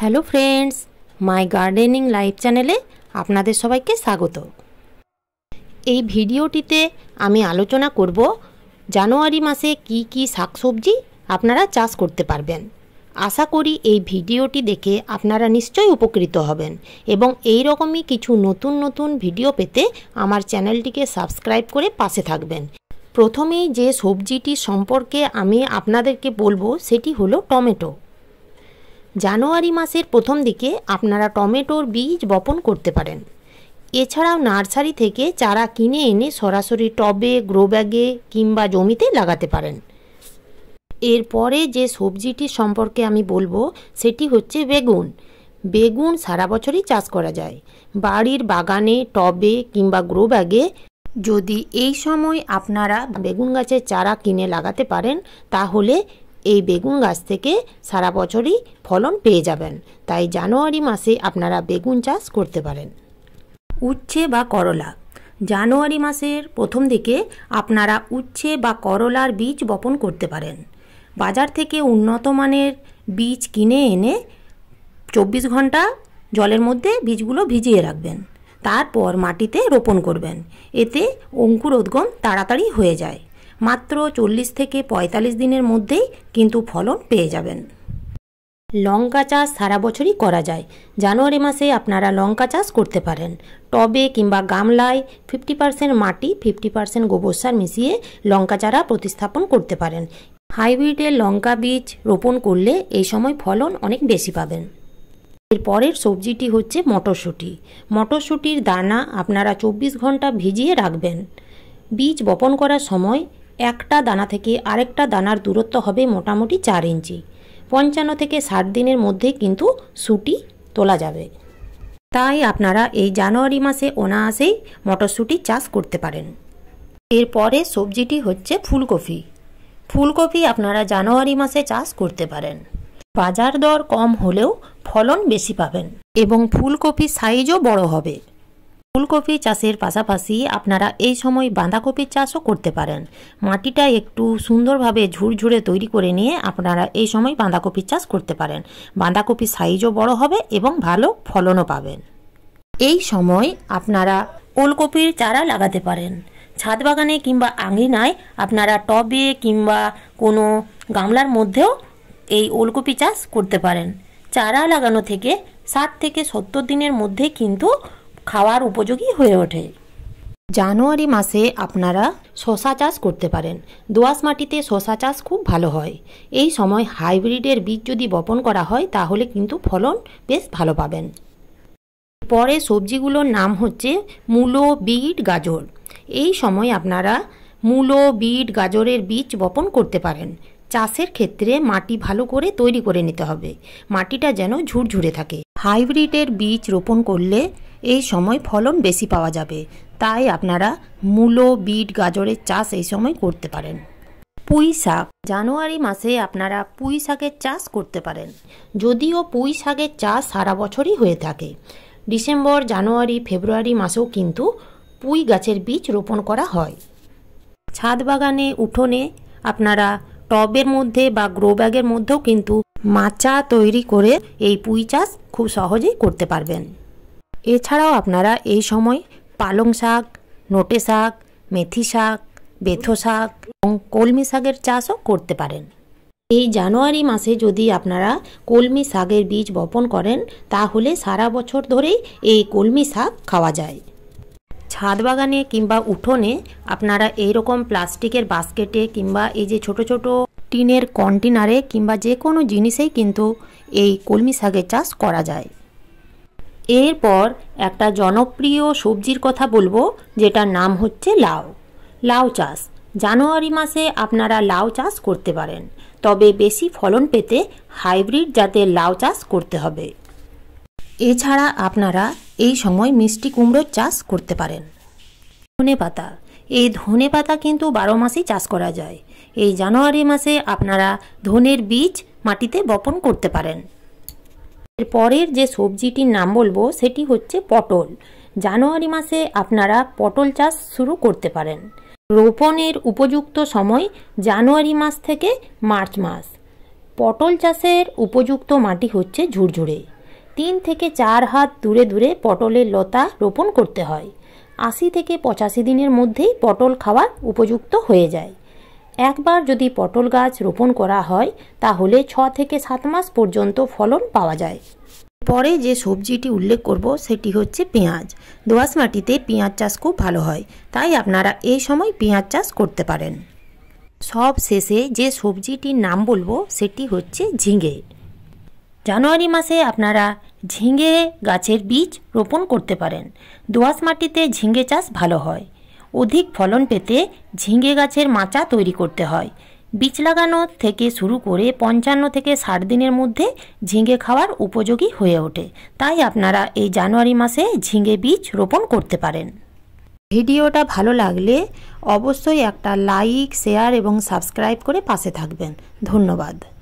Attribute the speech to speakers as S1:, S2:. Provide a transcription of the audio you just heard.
S1: hello friends my gardening live চ্যানেলে আপনাদের সবাইকে স্বাগত এই ভিডিওটিতে আমি আলোচনা করব জানুয়ারি মাসে কি কি শাকসবজি আপনারা চাষ করতে পারবেন আশা করি এই ভিডিওটি দেখে আপনারা নিশ্চয়ই উপকৃত হবেন এবং এই রকমই কিছু নতুন নতুন ভিডিও পেতে আমার চ্যানেলটিকে সাবস্ক্রাইব করে পাশে থাকবেন প্রথমেই যে সবজিটি সম্পর্কে আমি আপনাদেরকে বলবো সেটি হলো টমেটো জানুয়ারি মাসের প্রথম দিকে আপনারা টমেটোর বীজ বপন করতে পারেন এছাড়াও নার্সারি থেকে চারা কিনে এনে সরাসরি টবে গ্রো ব্যাগে কিংবা জমিতে লাগাতে পারেন এরপরে যে সবজিটি সম্পর্কে আমি বলবো সেটি হচ্ছে বেগুন বেগুন সারা বছরই চাষ করা যায় বাড়ির বাগানে টবে কিংবা গ্রো ব্যাগে যদি এই সময় আপনারা বেগুন গাছের চারা কিনে লাগাতে পারেন তাহলে এই বেগুন গাছ থেকে সারা বছরই ফলন পেয়ে যাবেন তাই জানুয়ারি মাসে আপনারা বেগুন চাষ করতে পারেন উচ্ছে বা করলা জানুয়ারি মাসের প্রথম দিকে আপনারা উচ্ছে বা করলার বীজ বপন করতে পারেন বাজার থেকে উন্নত মানের বীজ কিনে এনে চব্বিশ ঘন্টা জলের মধ্যে বীজগুলো ভিজিয়ে রাখবেন তারপর মাটিতে রোপণ করবেন এতে অঙ্কুরোদ্গম তাড়াতাড়ি হয়ে যায় মাত্র চল্লিশ থেকে পঁয়তাল্লিশ দিনের মধ্যেই কিন্তু ফলন পেয়ে যাবেন লঙ্কা চাষ সারা বছরই করা যায় জানুয়ারি মাসে আপনারা লঙ্কা চাষ করতে পারেন টবে কিংবা গামলায় ফিফটি পার্সেন্ট মাটি ফিফটি পার্সেন্ট গোবর সার মিশিয়ে লঙ্কা চারা প্রতিস্থাপন করতে পারেন হাইব্রিডের লঙ্কা বীজ রোপণ করলে এই সময় ফলন অনেক বেশি পাবেন এর পরের সবজিটি হচ্ছে মটরশুঁটি মটরশুঁটির দানা আপনারা চব্বিশ ঘন্টা ভিজিয়ে রাখবেন বীজ বপন করার সময় একটা দানা থেকে আরেকটা দানার দূরত্ব হবে মোটামুটি চার ইঞ্চি পঞ্চান্ন থেকে ষাট দিনের মধ্যে কিন্তু সুটি তোলা যাবে তাই আপনারা এই জানুয়ারি মাসে অনায়াসেই মটরশুঁটি চাষ করতে পারেন এরপরে সবজিটি হচ্ছে ফুলকপি ফুলকপি আপনারা জানুয়ারি মাসে চাষ করতে পারেন বাজার দর কম হলেও ফলন বেশি পাবেন এবং ফুলকপি সাইজও বড় হবে ফুলকপি চাষের পাশাপাশি আপনারা এই সময় বাঁধাকপির চাষও করতে পারেন মাটিটা একটু সুন্দরভাবে ঝুরঝুরে তৈরি করে নিয়ে আপনারা এই সময় বাঁধাকপির চাষ করতে পারেন বাঁধাকপির সাইজও বড় হবে এবং ভালো ফলনও পাবেন এই সময় আপনারা ওলকপির চারা লাগাতে পারেন ছাদ বাগানে কিংবা আঙিনায় আপনারা টবে কিংবা কোনো গামলার মধ্যেও এই ওলকপি চাষ করতে পারেন চারা লাগানো থেকে ষাট থেকে সত্তর দিনের মধ্যে কিন্তু খাওয়ার উপযোগী হয়ে ওঠে জানুয়ারি মাসে আপনারা শশা চাষ করতে পারেন দোয়াশ মাটিতে শশা চাষ খুব ভালো হয় এই সময় হাইব্রিডের বীজ যদি বপন করা হয় তাহলে কিন্তু ফলন বেশ ভালো পাবেন পরে সবজিগুলোর নাম হচ্ছে মূলো বিট গাজর এই সময় আপনারা মূলো বিট গাজরের বীজ বপন করতে পারেন চাষের ক্ষেত্রে মাটি ভালো করে তৈরি করে নিতে হবে মাটিটা যেন ঝুরঝুরে থাকে হাইব্রিডের বীজ রোপণ করলে এই সময় ফলন বেশি পাওয়া যাবে তাই আপনারা মূলো বিট গাজরের চাষ এই সময় করতে পারেন পুঁই শাক জানুয়ারি মাসে আপনারা পুঁই শাকের চাষ করতে পারেন যদিও পুঁই শাকের চাষ সারা বছরই হয়ে থাকে ডিসেম্বর জানুয়ারি ফেব্রুয়ারি মাসেও কিন্তু পুঁই গাছের বীজ রোপণ করা হয় ছাদ বাগানে উঠোনে আপনারা টবের মধ্যে বা গ্রো ব্যাগের মধ্যেও কিন্তু মাচা তৈরি করে এই পুঁই চাষ খুব সহজেই করতে পারবেন এছাড়াও আপনারা এই সময় পালং শাক নোটে শাক মেথি শাক বেথো শাক এবং কলমি শাকের চাষও করতে পারেন এই জানুয়ারি মাসে যদি আপনারা কলমি শাকের বীজ বপন করেন তাহলে সারা বছর ধরেই এই কলমি শাক খাওয়া যায় ছাদ বাগানে কিংবা উঠোনে আপনারা এইরকম প্লাস্টিকের বাস্কেটে কিংবা এই যে ছোট ছোট টিনের কন্টেনারে কিংবা যে কোনো জিনিসেই কিন্তু এই কলমি শাকের চাষ করা যায় এরপর একটা জনপ্রিয় সবজির কথা বলবো যেটার নাম হচ্ছে লাউ লাউ চাষ জানুয়ারি মাসে আপনারা লাউ চাষ করতে পারেন তবে বেশি ফলন পেতে হাইব্রিড জাতের লাউ চাষ করতে হবে এছাড়া আপনারা এই সময় মিষ্টি কুমড়োর চাষ করতে পারেন ধনে পাতা এই ধনে পাতা কিন্তু বারো মাসেই চাষ করা যায় এই জানুয়ারি মাসে আপনারা ধনের বীজ মাটিতে বপন করতে পারেন এর পরের যে সবজিটির নাম বলবো সেটি হচ্ছে পটল জানুয়ারি মাসে আপনারা পটল চাষ শুরু করতে পারেন রোপণের উপযুক্ত সময় জানুয়ারি মাস থেকে মার্চ মাস পটল চাষের উপযুক্ত মাটি হচ্ছে ঝুরঝুরে তিন থেকে চার হাত দূরে দূরে পটলের লতা রোপণ করতে হয় আশি থেকে পঁচাশি দিনের মধ্যেই পটল খাওয়ার উপযুক্ত হয়ে যায় একবার যদি পটল গাছ রোপণ করা হয় তাহলে ছ থেকে সাত মাস পর্যন্ত ফলন পাওয়া যায় পরে যে সবজিটি উল্লেখ করব সেটি হচ্ছে পেঁয়াজ দোয়াশ মাটিতে পেঁয়াজ চাষ খুব ভালো হয় তাই আপনারা এই সময় পেঁয়াজ চাষ করতে পারেন সব শেষে যে সবজিটির নাম বলবো সেটি হচ্ছে ঝিঙে জানুয়ারি মাসে আপনারা ঝিঙে গাছের বীজ রোপণ করতে পারেন দোয়াশ মাটিতে ঝিঙে চাষ ভালো হয় অধিক ফলন পেতে ঝিঙে গাছের মাচা তৈরি করতে হয় বীজ লাগানো থেকে শুরু করে পঞ্চান্ন থেকে ষাট দিনের মধ্যে ঝিঙে খাওয়ার উপযোগী হয়ে ওঠে তাই আপনারা এই জানুয়ারি মাসে ঝিঙে বীজ রোপণ করতে পারেন ভিডিওটা ভালো লাগলে অবশ্যই একটা লাইক শেয়ার এবং সাবস্ক্রাইব করে পাশে থাকবেন ধন্যবাদ